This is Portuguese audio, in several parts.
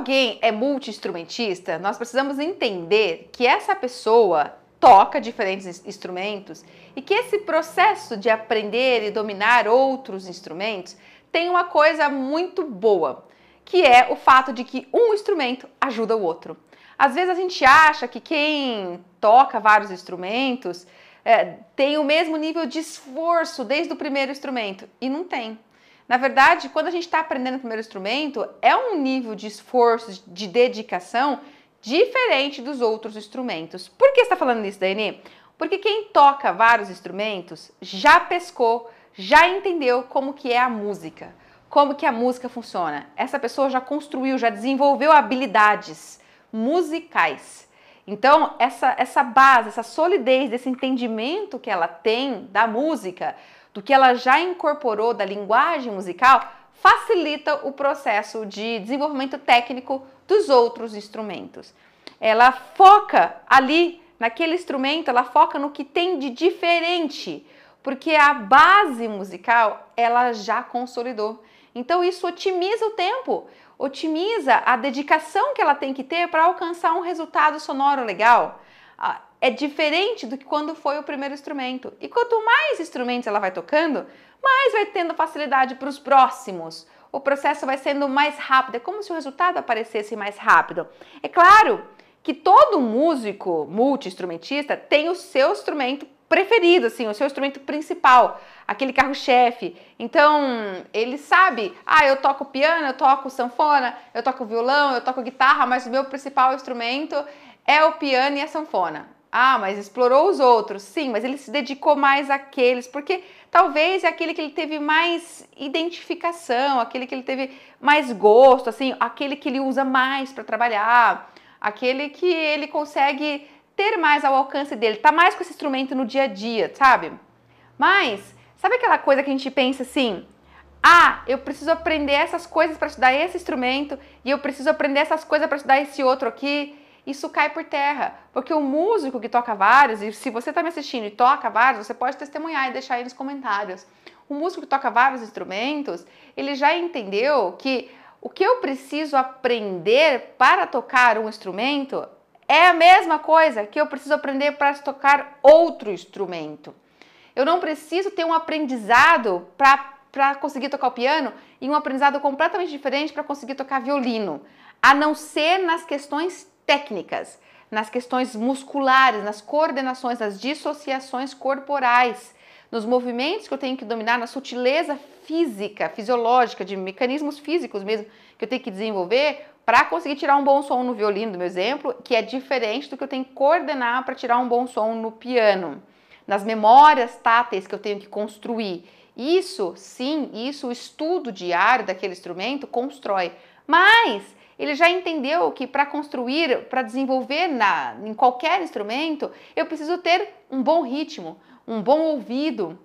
alguém é multi-instrumentista, nós precisamos entender que essa pessoa toca diferentes instrumentos e que esse processo de aprender e dominar outros instrumentos tem uma coisa muito boa, que é o fato de que um instrumento ajuda o outro. Às vezes a gente acha que quem toca vários instrumentos é, tem o mesmo nível de esforço desde o primeiro instrumento e não tem. Na verdade, quando a gente está aprendendo o primeiro instrumento, é um nível de esforço, de dedicação diferente dos outros instrumentos. Por que está falando isso, Dainê? Porque quem toca vários instrumentos já pescou, já entendeu como que é a música, como que a música funciona. Essa pessoa já construiu, já desenvolveu habilidades musicais. Então, essa, essa base, essa solidez esse entendimento que ela tem da música do que ela já incorporou da linguagem musical, facilita o processo de desenvolvimento técnico dos outros instrumentos. Ela foca ali, naquele instrumento, ela foca no que tem de diferente, porque a base musical ela já consolidou. Então isso otimiza o tempo, otimiza a dedicação que ela tem que ter para alcançar um resultado sonoro legal. Ah, é diferente do que quando foi o primeiro instrumento. E quanto mais instrumentos ela vai tocando, mais vai tendo facilidade para os próximos. O processo vai sendo mais rápido, é como se o resultado aparecesse mais rápido. É claro que todo músico multi-instrumentista tem o seu instrumento preferido, assim, o seu instrumento principal, aquele carro-chefe. Então, ele sabe, ah, eu toco piano, eu toco sanfona, eu toco violão, eu toco guitarra, mas o meu principal instrumento é o piano e a sanfona. Ah, mas explorou os outros. Sim, mas ele se dedicou mais àqueles, porque talvez é aquele que ele teve mais identificação, aquele que ele teve mais gosto, assim, aquele que ele usa mais para trabalhar, aquele que ele consegue ter mais ao alcance dele, tá mais com esse instrumento no dia a dia, sabe? Mas sabe aquela coisa que a gente pensa assim: "Ah, eu preciso aprender essas coisas para estudar esse instrumento e eu preciso aprender essas coisas para estudar esse outro aqui"? isso cai por terra. Porque o músico que toca vários e se você está me assistindo e toca vários, você pode testemunhar e deixar aí nos comentários. O músico que toca vários instrumentos, ele já entendeu que o que eu preciso aprender para tocar um instrumento é a mesma coisa que eu preciso aprender para tocar outro instrumento. Eu não preciso ter um aprendizado para conseguir tocar o piano e um aprendizado completamente diferente para conseguir tocar violino, a não ser nas questões técnicas, nas questões musculares, nas coordenações, nas dissociações corporais, nos movimentos que eu tenho que dominar, na sutileza física, fisiológica, de mecanismos físicos mesmo que eu tenho que desenvolver para conseguir tirar um bom som no violino, do meu exemplo, que é diferente do que eu tenho que coordenar para tirar um bom som no piano, nas memórias táteis que eu tenho que construir. Isso, sim, isso o estudo diário daquele instrumento constrói. Mas ele já entendeu que para construir, para desenvolver na, em qualquer instrumento, eu preciso ter um bom ritmo, um bom ouvido,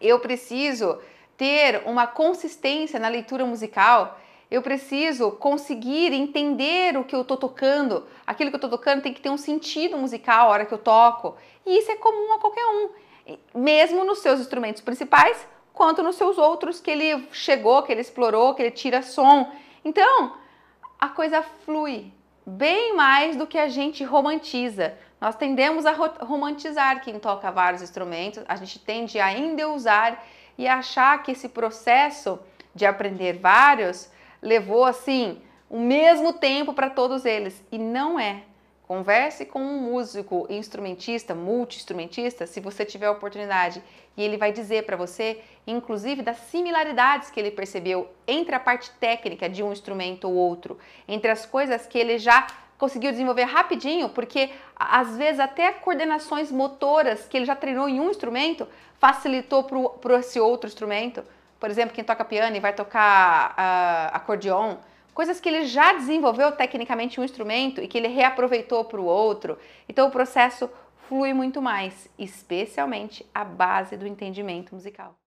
eu preciso ter uma consistência na leitura musical, eu preciso conseguir entender o que eu estou tocando. Aquilo que eu estou tocando tem que ter um sentido musical a hora que eu toco. E isso é comum a qualquer um, mesmo nos seus instrumentos principais, quanto nos seus outros que ele chegou, que ele explorou, que ele tira som. Então, a coisa flui bem mais do que a gente romantiza. Nós tendemos a romantizar quem toca vários instrumentos, a gente tende a usar e achar que esse processo de aprender vários levou assim o mesmo tempo para todos eles e não é. Converse com um músico, instrumentista, multi-instrumentista, se você tiver a oportunidade, e ele vai dizer para você, inclusive, das similaridades que ele percebeu entre a parte técnica de um instrumento ou outro, entre as coisas que ele já conseguiu desenvolver rapidinho, porque às vezes até coordenações motoras que ele já treinou em um instrumento facilitou para esse outro instrumento. Por exemplo, quem toca piano e vai tocar uh, acordeon coisas que ele já desenvolveu tecnicamente um instrumento e que ele reaproveitou para o outro. Então o processo flui muito mais, especialmente a base do entendimento musical.